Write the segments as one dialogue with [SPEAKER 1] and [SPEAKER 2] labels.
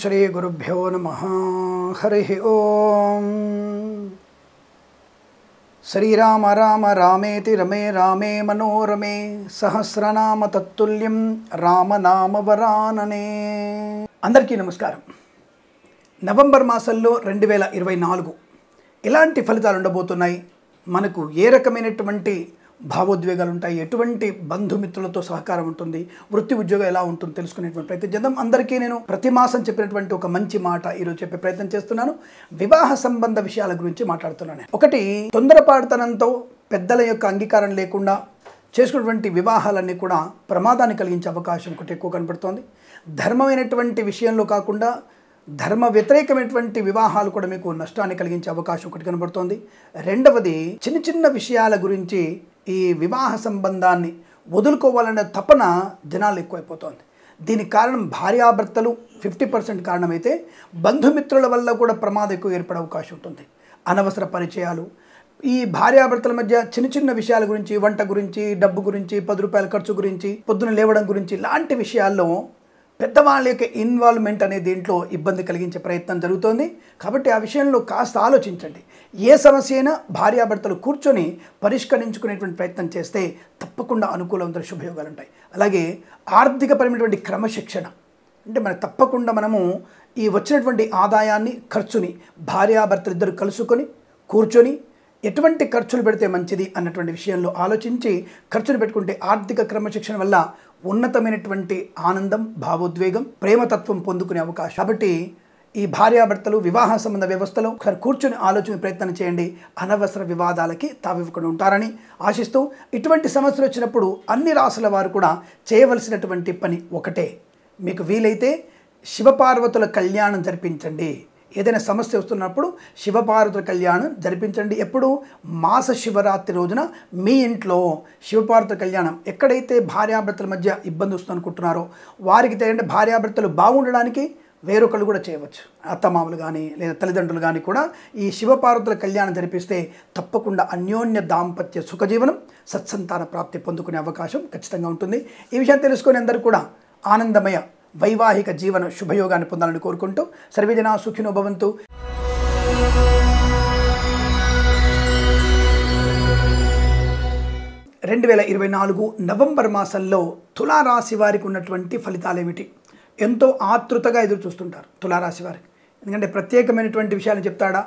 [SPEAKER 1] శ్రీ గురుభ్యో నమ హరి ఓం శ్రీరామ రామ రామేతి రమే రామే మనోరమే సహస్రనామ తత్తుల్యం రామనామ వరాననే అందరికీ నమస్కారం నవంబర్ మాసంలో రెండు వేల ఇరవై నాలుగు ఎలాంటి ఫలితాలు ఉండబోతున్నాయి మనకు ఏ రకమైనటువంటి భావోద్వేగాలు ఉంటాయి ఎటువంటి బంధుమిత్రులతో సహకారం ఉంటుంది వృత్తి ఉద్యోగం ఎలా ఉంటుంది తెలుసుకునేటువంటి ప్రయత్నం చేద్దాం అందరికీ నేను ప్రతి మాసం చెప్పినటువంటి ఒక మంచి మాట ఈరోజు చెప్పే ప్రయత్నం చేస్తున్నాను వివాహ సంబంధ విషయాల గురించి మాట్లాడుతున్నాను ఒకటి తొందరపాటుతనంతో పెద్దల యొక్క అంగీకారం లేకుండా చేసుకున్నటువంటి వివాహాలన్నీ కూడా ప్రమాదాన్ని కలిగించే అవకాశం ఒకటి ఎక్కువ కనబడుతోంది ధర్మమైనటువంటి విషయంలో కాకుండా ధర్మ వ్యతిరేకమైనటువంటి వివాహాలు కూడా మీకు నష్టాన్ని కలిగించే అవకాశం ఒకటి కనబడుతోంది రెండవది చిన్న చిన్న విషయాల గురించి ఈ వివాహ సంబంధాన్ని వదులుకోవాలనే తపన జనాలు ఎక్కువైపోతుంది దీనికి కారణం భార్యాభర్తలు ఫిఫ్టీ పర్సెంట్ కారణమైతే బంధుమిత్రుల వల్ల కూడా ప్రమాదం ఎక్కువ ఏర్పడే అవకాశం ఉంటుంది అనవసర పరిచయాలు ఈ భార్యాభర్తల మధ్య చిన్న చిన్న విషయాల గురించి వంట గురించి డబ్బు గురించి పది రూపాయల ఖర్చు గురించి పొద్దున లేవడం గురించి ఇలాంటి విషయాల్లో పెద్దవాళ్ళ యొక్క ఇన్వాల్వ్మెంట్ అనే దీంట్లో ఇబ్బంది కలిగించే ప్రయత్నం జరుగుతోంది కాబట్టి ఆ విషయంలో కాస్త ఆలోచించండి ఏ సమస్య అయినా భార్యాభర్తలు కూర్చొని పరిష్కరించుకునేటువంటి ప్రయత్నం చేస్తే తప్పకుండా అనుకూలవంతుల శుభయోగాలు ఉంటాయి అలాగే ఆర్థికపరమైనటువంటి క్రమశిక్షణ అంటే మనకు తప్పకుండా మనము ఈ వచ్చినటువంటి ఆదాయాన్ని ఖర్చుని ఇద్దరు కలుసుకొని కూర్చొని ఎటువంటి ఖర్చులు పెడితే మంచిది అన్నటువంటి విషయంలో ఆలోచించి ఖర్చులు పెట్టుకుంటే ఆర్థిక క్రమశిక్షణ వల్ల ఉన్నతమైనటువంటి ఆనందం భావోద్వేగం ప్రేమతత్వం పొందుకునే అవకాశం కాబట్టి ఈ భార్యాభర్తలు వివాహ సంబంధ వ్యవస్థలో ఒకసారి కూర్చుని ఆలోచన ప్రయత్నం చేయండి అనవసర వివాదాలకి తావివ్వకుండా ఉంటారని ఆశిస్తూ ఇటువంటి సమస్యలు వచ్చినప్పుడు అన్ని రాసుల వారు కూడా చేయవలసినటువంటి పని ఒకటే మీకు వీలైతే శివపార్వతుల కళ్యాణం జరిపించండి ఏదైనా సమస్య వస్తున్నప్పుడు శివపార్వతుల కళ్యాణం జరిపించండి ఎప్పుడు మాస శివరాత్రి రోజున మీ ఇంట్లో శివపార్వతుల కళ్యాణం ఎక్కడైతే భార్యాభర్తల మధ్య ఇబ్బంది వస్తుందనుకుంటున్నారో వారికి తెలియండి భార్యాభర్తలు బాగుండడానికి వేరొకళ్ళు కూడా చేయవచ్చు అత్తమామలు కానీ లేదా తల్లిదండ్రులు కానీ కూడా ఈ శివపార్వతుల కళ్యాణం జరిపిస్తే తప్పకుండా అన్యోన్య దాంపత్య సుఖజీవనం సత్సంతాన ప్రాప్తి పొందుకునే అవకాశం ఖచ్చితంగా ఉంటుంది ఈ విషయం తెలుసుకుని అందరూ కూడా ఆనందమయ వైవాహిక జీవన శుభయోగాన్ని పొందాలని కోరుకుంటూ సర్వేజన సుఖినో భవంతు రెండు వేల ఇరవై నాలుగు నవంబర్ మాసంలో తులారాశి వారికి ఉన్నటువంటి ఫలితాలేమిటి ఎంతో ఆతృతగా ఎదురు చూస్తుంటారు తులారాశి వారికి ఎందుకంటే ప్రత్యేకమైనటువంటి విషయాలు చెప్తాడా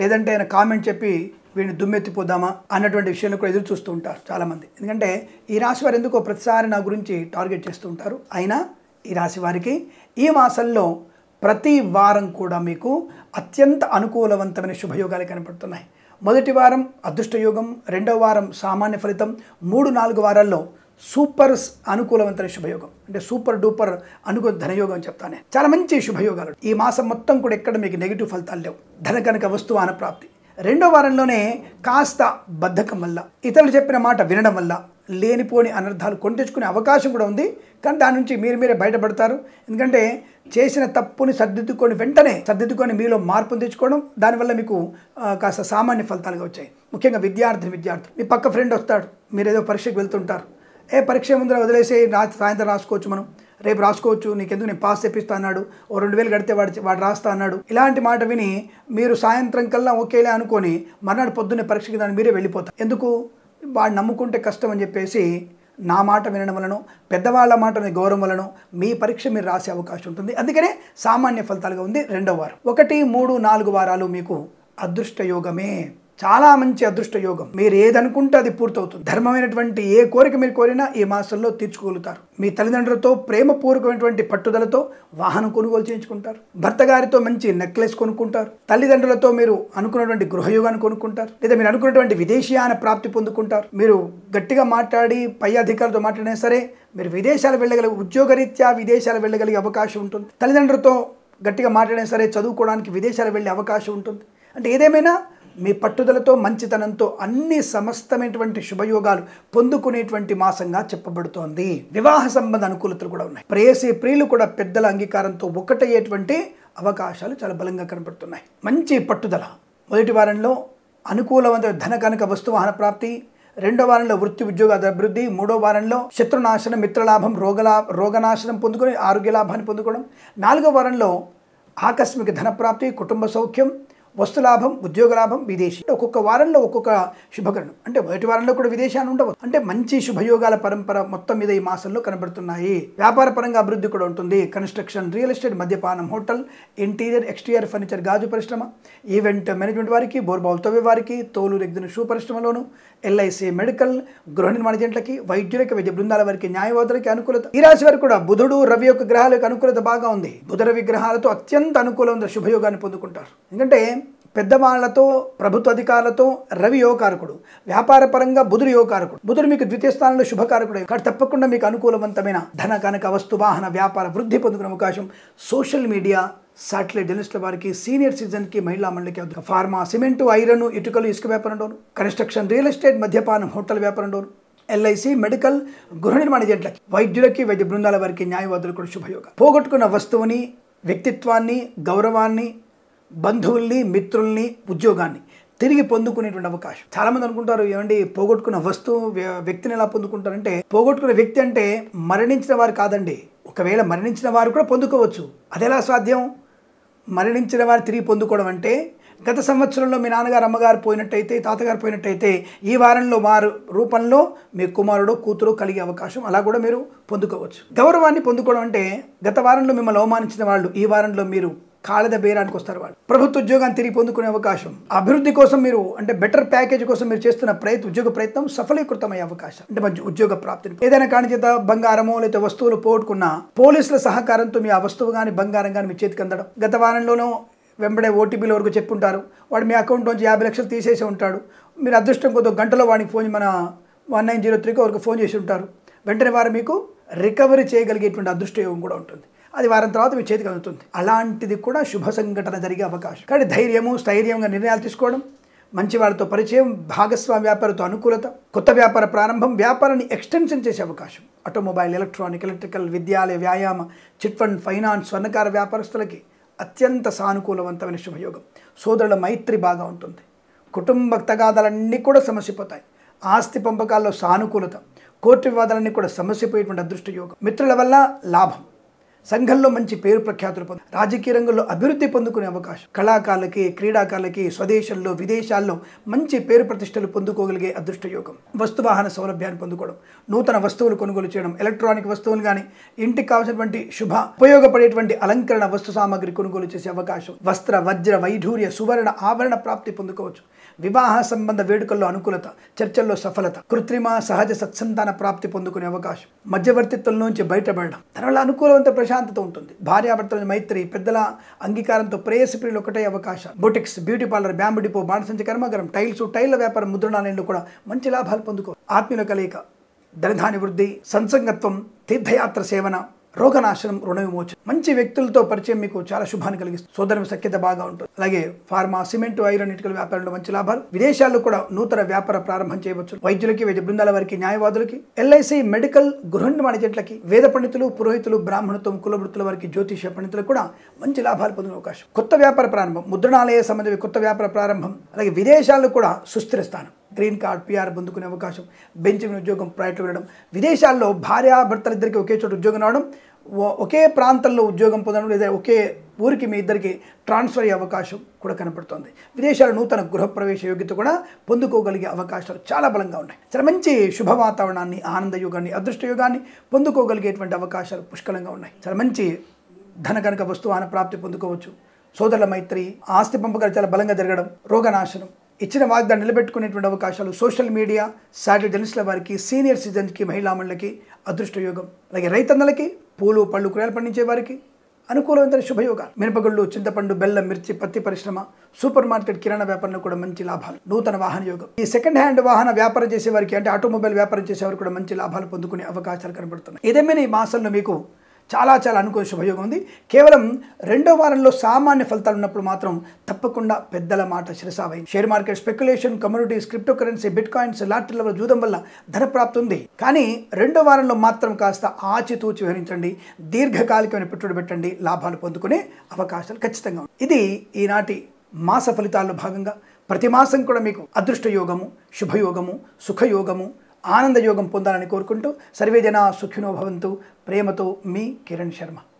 [SPEAKER 1] లేదంటే ఆయన కామెంట్ చెప్పి వీడిని దుమ్మెత్తిపోదామా అన్నటువంటి విషయాలను కూడా ఎదురు చూస్తూ ఉంటారు చాలామంది ఎందుకంటే ఈ రాశి వారు ఎందుకో ప్రతిసారి నా గురించి టార్గెట్ చేస్తూ ఉంటారు అయినా ఈ రాశి వారికి ఈ మాసంలో ప్రతి వారం కూడా మీకు అత్యంత అనుకూలవంతమైన శుభయోగాలు కనపడుతున్నాయి మొదటి వారం అదృష్టయోగం రెండవ వారం సామాన్య ఫలితం మూడు నాలుగు వారాల్లో సూపర్ అనుకూలవంతమైన శుభయోగం అంటే సూపర్ డూపర్ అనుకూల ధనయోగం అని చెప్తానే చాలా మంచి శుభయోగాలు ఈ మాసం మొత్తం కూడా ఎక్కడ మీకు నెగిటివ్ ఫలితాలు లేవు ధన కనుక వస్తువు అనప్రాప్తి రెండో వారంలోనే కాస్త బద్ధకం వల్ల ఇతరులు చెప్పిన మాట వినడం వల్ల లేనిపోని అనర్థాలు కొంటించుకునే అవకాశం కూడా ఉంది కానీ దాని నుంచి మీరు మీరే బయటపడతారు ఎందుకంటే చేసిన తప్పుని సర్దిద్దుకొని వెంటనే సర్దిద్దుకొని మీలో మార్పును తెచ్చుకోవడం దానివల్ల మీకు కాస్త సామాన్య ఫలితాలుగా వచ్చాయి ముఖ్యంగా విద్యార్థిని విద్యార్థులు మీ పక్క ఫ్రెండ్ వస్తాడు మీరు ఏదో పరీక్షకు వెళ్తుంటారు ఏ పరీక్ష ముందర వదిలేసి రా సాయంత్రం రాసుకోవచ్చు మనం రేపు రాసుకోవచ్చు నీకెందుకు నేను పాస్ తెప్పిస్తా అన్నాడు ఓ రెండు వేలు కడితే వాడు వాడు రాస్తా అన్నాడు ఇలాంటి మాట విని మీరు సాయంత్రం కల్లా ఓకేలే అనుకొని మర్నాడు పొద్దున్నే పరీక్షకి దాన్ని మీరే వెళ్ళిపోతారు ఎందుకు వాడు నమ్ముకుంటే కష్టం అని చెప్పేసి నా మాట వినడం వలన పెద్దవాళ్ళ మాట గౌరవం వలన మీ పరీక్ష మీరు రాసే అవకాశం ఉంటుంది అందుకనే సామాన్య ఫలితాలుగా ఉంది రెండో వారం ఒకటి మూడు నాలుగు వారాలు మీకు అదృష్టయోగమే చాలా మంచి అదృష్ట యోగం మీరు ఏదనుకుంటే అది పూర్తవుతుంది ధర్మమైనటువంటి ఏ కోరిక మీరు కోరినా ఈ మాసంలో తీర్చుకోగలుగుతారు మీ తల్లిదండ్రులతో ప్రేమపూర్వకమైనటువంటి పట్టుదలతో వాహనం కొనుగోలు చేయించుకుంటారు భర్త గారితో మంచి నెక్లెస్ కొనుక్కుంటారు తల్లిదండ్రులతో మీరు అనుకున్నటువంటి గృహయోగాన్ని కొనుక్కుంటారు లేదా మీరు అనుకున్నటువంటి విదేశీయాన ప్రాప్తి పొందుకుంటారు మీరు గట్టిగా మాట్లాడి పై అధికారులతో మాట్లాడినా సరే మీరు విదేశాలు వెళ్ళగలిగే ఉద్యోగరీత్యా విదేశాలు వెళ్ళగలిగే అవకాశం ఉంటుంది తల్లిదండ్రులతో గట్టిగా మాట్లాడినా సరే చదువుకోవడానికి విదేశాలు వెళ్ళే అవకాశం ఉంటుంది అంటే ఏదేమైనా మీ పట్టుదలతో మంచితనంతో అన్ని సమస్తమైనటువంటి శుభయోగాలు పొందుకునేటువంటి మాసంగా చెప్పబడుతోంది వివాహ సంబంధ అనుకూలతలు కూడా ఉన్నాయి ప్రేయసీ ప్రియులు కూడా పెద్దల అంగీకారంతో ఒకటయ్యేటువంటి అవకాశాలు చాలా బలంగా కనబడుతున్నాయి మంచి పట్టుదల మొదటి వారంలో అనుకూలవంత ధన కనుక వస్తువాహన ప్రాప్తి రెండో వారంలో వృత్తి ఉద్యోగ అభివృద్ధి మూడో వారంలో శత్రునాశనం మిత్రలాభం రోగలా రోగనాశనం పొందుకొని ఆరోగ్య లాభాన్ని పొందుకోవడం నాలుగో వారంలో ఆకస్మిక ధనప్రాప్తి కుటుంబ సౌఖ్యం వస్తులాభం ఉద్యోగ లాభం విదేశీ ఒక్కొక్క వారంలో ఒక్కొక్క శుభకరణం అంటే మొదటి వారంలో కూడా విదేశాన్ని ఉండవచ్చు అంటే మంచి శుభయోగాల పరంపర మొత్తం మీద ఈ మాసంలో కనబడుతున్నాయి వ్యాపార పరంగా అభివృద్ధి కూడా ఉంటుంది కన్స్ట్రక్షన్ రియల్ ఎస్టేట్ మద్యపానం హోటల్ ఇంటీరియర్ ఎక్స్టీరియర్ ఫర్నిచర్ గాజు పరిశ్రమ ఈవెంట్ మేనేజ్మెంట్ వారికి బోర్బావులు తవ్వే వారికి తోలు రెగ్దిన షూ పరిశ్రమలోను ఎల్ఐసి మెడికల్ గృహ నిర్మాణ జంటలకి వైద్యులకి వైద్య బృందాల వారికి న్యాయవాదులకి అనుకూలత ఈ రాశి వారికి కూడా బుధుడు రవి యొక్క గ్రహాలకు అనుకూలత బాగా ఉంది బుధ రవి గ్రహాలతో అత్యంత అనుకూలంగా శుభయోగాన్ని పొందుకుంటారు ఎందుకంటే పెద్దవాళ్లతో ప్రభుత్వ అధికారులతో రవి యోగకారకుడు వ్యాపార పరంగా బుధుడు యోగకారకుడు బుధుడు మీకు ద్వితీయ స్థానంలో శుభకారకుడు కాదు తప్పకుండా మీకు అనుకూలవంతమైన ధన కనక వస్తు వాహన వ్యాపార వృద్ధి పొందుకునే అవకాశం సోషల్ మీడియా సాటిలైట్ జర్నలిస్టుల వారికి సీనియర్ సిటిజన్కి మహిళా మండలికి ఫార్మా సిమెంటు ఐరన్ ఇటుకలు ఇసుక వ్యాపారంలోను కన్స్ట్రక్షన్ రియల్ ఎస్టేట్ మద్యపానం హోటల్ వ్యాపారంలోను ఎల్ఐసి మెడికల్ గృహ నిర్మాణ ఏజెంట్లకి వైద్యులకి వైద్య బృందాల వారికి న్యాయవాదులు కూడా శుభయోగం పోగొట్టుకున్న వస్తువుని వ్యక్తిత్వాన్ని గౌరవాన్ని బంధువుల్ని మిత్రుల్ని ఉద్యోగాన్ని తిరిగి పొందుకునేటువంటి అవకాశం చాలామంది అనుకుంటారు ఏమండి పోగొట్టుకున్న వస్తువు వ్యక్తిని ఎలా పొందుకుంటారంటే పోగొట్టుకున్న వ్యక్తి అంటే మరణించిన వారు కాదండి ఒకవేళ మరణించిన వారు కూడా పొందుకోవచ్చు అదెలా సాధ్యం మరణించిన వారు తిరిగి పొందుకోవడం అంటే గత సంవత్సరంలో మీ నాన్నగారు అమ్మగారు పోయినట్టయితే తాతగారు పోయినట్టయితే ఈ వారంలో వారు రూపంలో మీ కుమారుడు కూతురు కలిగే అవకాశం అలా కూడా మీరు పొందుకోవచ్చు గౌరవాన్ని పొందుకోవడం అంటే గత వారంలో మిమ్మల్ని అవమానించిన వాళ్ళు ఈ వారంలో మీరు కాళ్ళ బేరానికి వస్తారు వాళ్ళు ప్రభుత్వ ఉద్యోగాన్ని తిరిగి పొందుకునే అవకాశం అభివృద్ధి కోసం మీరు అంటే బెటర్ ప్యాకేజ్ కోసం మీరు చేస్తున్న ప్రయత్నం ఉద్యోగ ప్రయత్నం సఫలీకృతమయ్యే అవకాశం అంటే మంచి ఉద్యోగ ప్రాప్తిని ఏదైనా కాని చేత బంగారమో లేదా వస్తువులు పోగొట్టుకున్న పోలీసుల సహకారంతో మీ ఆ వస్తువు కానీ బంగారం కానీ మీ చేతికి అందడం గత వారంలోనూ వెంబడే ఓటీపీల వరకు చెప్పుంటారు వాడు మీ అకౌంట్ నుంచి యాభై లక్షలు తీసేసి ఉంటాడు మీరు అదృష్టం కొద్దిగా గంటలో వాడికి ఫోన్ మన వన్ నైన్ జీరో త్రీకి వరకు ఫోన్ చేసి ఉంటారు వెంటనే వారు మీకు రికవరీ చేయగలిగేటువంటి అదృష్టయోగం కూడా ఉంటుంది అది వారం తర్వాత మీ చేతికి అందుతుంది అలాంటిది కూడా శుభ సంఘటన జరిగే అవకాశం కానీ ధైర్యము స్థైర్యంగా నిర్ణయాలు తీసుకోవడం మంచి వాళ్ళతో పరిచయం భాగస్వామి వ్యాపారంతో అనుకూలత కొత్త వ్యాపార ప్రారంభం వ్యాపారాన్ని ఎక్స్టెన్షన్ చేసే అవకాశం ఆటోమొబైల్ ఎలక్ట్రానిక్ ఎలక్ట్రికల్ విద్యాలయ వ్యాయామ చిట్ ఫండ్ ఫైనాన్స్ స్వర్ణకార వ్యాపారస్తులకి అత్యంత సానుకూలవంతమైన శుభయోగం సోదరుల మైత్రి బాగా ఉంటుంది కుటుంబ తగాదాలన్నీ కూడా పోతాయి ఆస్తి పంపకాల్లో సానుకూలత కోర్టు వివాదాలన్నీ కూడా సమస్యపోయేటువంటి పోయేటువంటి యోగం మిత్రుల వల్ల లాభం సంఘంలో మంచి పేరు ప్రఖ్యాతులు పొందు రాజకీయ రంగంలో అభివృద్ధి పొందుకునే అవకాశం కళాకారులకి క్రీడాకారులకి స్వదేశంలో విదేశాల్లో మంచి పేరు ప్రతిష్టలు పొందుకోగలిగే అదృష్ట యోగం వస్తువాహన సౌలభ్యాన్ని పొందుకోవడం నూతన వస్తువులు కొనుగోలు చేయడం ఎలక్ట్రానిక్ వస్తువులు కానీ ఇంటికి కావాల్సినటువంటి శుభ ఉపయోగపడేటువంటి అలంకరణ వస్తు సామాగ్రి కొనుగోలు చేసే అవకాశం వస్త్ర వజ్ర వైఢూర్య సువర్ణ ఆభరణ ప్రాప్తి పొందుకోవచ్చు వివాహ సంబంధ వేడుకల్లో అనుకూలత చర్చల్లో సఫలత కృత్రిమ సహజ సత్సంతాన ప్రాప్తి పొందుకునే అవకాశం మధ్యవర్తిత్వం నుంచి బయటపడడం ధరల అనుకూలవంత ప్రశాంత ప్రశాంతత ఉంటుంది భార్యాభర్తల మైత్రి పెద్దల అంగీకారంతో ప్రేయసిప్రియులు ఒకటే అవకాశం boutiques beauty parlour bamboo depot బాణసంచ కర్మాగారం టైల్స్ టైల్ల వ్యాపారం ముద్రణాలయంలో కూడా మంచి లాభాలు పొందుకో ఆత్మీయుల కలయిక ధనధాని వృద్ధి సంసంగత్వం తీర్థయాత్ర సేవన రోగనాశనం రుణ విమోచన మంచి వ్యక్తులతో పరిచయం మీకు చాలా శుభాన్ని కలిగిస్తుంది సోదరం సఖ్యత బాగా ఉంటుంది అలాగే ఫార్మా సిమెంట్ ఐరన్ ఇటుకల వ్యాపారంలో మంచి లాభాలు విదేశాల్లో కూడా నూతన వ్యాపార ప్రారంభం చేయవచ్చు వైద్యులకి వైద్య బృందాల వారికి న్యాయవాదులకి ఎల్ఐసి మెడికల్ గృహండి జట్లకి వేద పండితులు పురోహితులు బ్రాహ్మణత్వం కులవృత్తుల వారికి జ్యోతిష పండితులకు కూడా మంచి లాభాలు పొందిన అవకాశం కొత్త వ్యాపార ప్రారంభం ముద్రణాలయ సంబంధించి కొత్త వ్యాపార ప్రారంభం అలాగే విదేశాల్లో కూడా సుస్థిర స్థానం గ్రీన్ కార్డ్ పిఆర్ పొందుకునే అవకాశం బెంచ్ ఉద్యోగం ప్రయత్నం వెళ్ళడం విదేశాల్లో భార్యాభర్తలిద్దరికి ఒకే చోట ఉద్యోగం రావడం ఒకే ప్రాంతంలో ఉద్యోగం పొందడం లేదా ఒకే ఊరికి మీ ఇద్దరికి ట్రాన్స్ఫర్ అయ్యే అవకాశం కూడా కనపడుతుంది విదేశాల నూతన గృహప్రవేశ యోగ్యత కూడా పొందుకోగలిగే అవకాశాలు చాలా బలంగా ఉన్నాయి చాలా మంచి శుభ వాతావరణాన్ని ఆనంద యోగాన్ని అదృష్ట యోగాన్ని పొందుకోగలిగేటువంటి అవకాశాలు పుష్కలంగా ఉన్నాయి చాలా మంచి ధన కనుక వస్తువాన ప్రాప్తి పొందుకోవచ్చు సోదరుల మైత్రి ఆస్తి పంపకాలు చాలా బలంగా జరగడం రోగనాశనం ఇచ్చిన వాగ్దాన్ని నిలబెట్టుకునేటువంటి అవకాశాలు సోషల్ మీడియా శాటిలైట్ జర్నలిస్టుల వారికి సీనియర్ సిటిజన్స్కి మహిళామణులకి అదృష్ట అదృష్టయోగం అలాగే రైతన్నలకి పూలు పళ్ళు కూరగాయలు పండించే వారికి అనుకూలమైన శుభయోగాలు మినపగుళ్ళు చింతపండు బెల్లం మిర్చి పత్తి పరిశ్రమ సూపర్ మార్కెట్ కిరాణా వ్యాపారంలో కూడా మంచి లాభాలు నూతన వాహన యోగం ఈ సెకండ్ హ్యాండ్ వాహన వ్యాపారం చేసే వారికి అంటే ఆటోమొబైల్ వ్యాపారం చేసేవారు కూడా మంచి లాభాలు పొందుకునే అవకాశాలు కనబడుతున్నాయి ఏదేమైనా ఈ మాసంలో మీకు చాలా చాలా అనుకో శుభయోగం ఉంది కేవలం రెండో వారంలో సామాన్య ఫలితాలు ఉన్నప్పుడు మాత్రం తప్పకుండా పెద్దల మాట శిరసావై share market speculation communities crypto currency bitcoins లాటరీల చూడడం వల్ల ధన ప్రాప్తి ఉంది కానీ రెండో వారంలో మాత్రం కాస్త ఆచితూచి వివరించండి దీర్ఘకాలికమైన పెట్టుబడి పెట్టండి లాభాలు పొందుకునే అవకాశాలు ఖచ్చితంగా ఇది ఈనాటి మాస ఫలితాల్లో భాగంగా ప్రతి మాసం కూడా మీకు అదృష్ట యోగము శుభయోగము సుఖయోగము ఆనందయోగం పొందాలని కోరుకుంటూ సర్వేజన సుఖినోభవంతు ప్రేమతో మీ కిరణ్ శర్మ